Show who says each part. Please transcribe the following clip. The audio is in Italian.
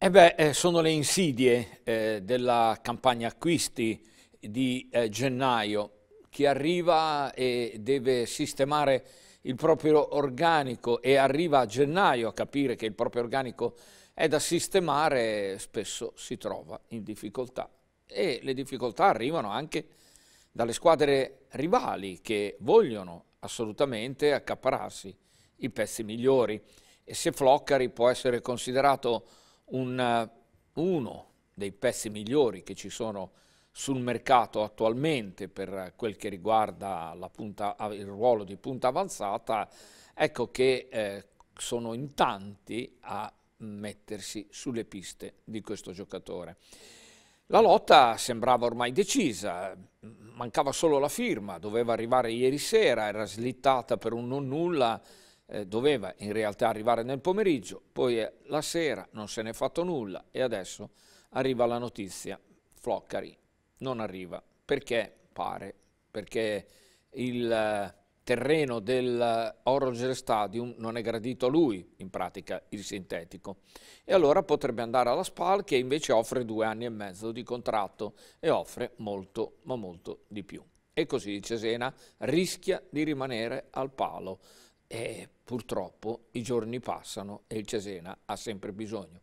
Speaker 1: Eh beh, sono le insidie eh, della campagna acquisti di eh, gennaio. Chi arriva e deve sistemare il proprio organico e arriva a gennaio a capire che il proprio organico è da sistemare, spesso si trova in difficoltà. E le difficoltà arrivano anche dalle squadre rivali che vogliono assolutamente accaparrarsi i pezzi migliori. E se Floccari può essere considerato un, uno dei pezzi migliori che ci sono sul mercato attualmente per quel che riguarda punta, il ruolo di punta avanzata, ecco che eh, sono in tanti a mettersi sulle piste di questo giocatore. La lotta sembrava ormai decisa, mancava solo la firma, doveva arrivare ieri sera, era slittata per un non nulla, eh, doveva in realtà arrivare nel pomeriggio, poi la sera non se n'è fatto nulla e adesso arriva la notizia, Floccari non arriva, perché pare, perché il eh, terreno dell'Orogel eh, Stadium non è gradito a lui, in pratica, il sintetico. E allora potrebbe andare alla SPAL che invece offre due anni e mezzo di contratto e offre molto, ma molto di più. E così Cesena rischia di rimanere al palo. E purtroppo i giorni passano e il Cesena ha sempre bisogno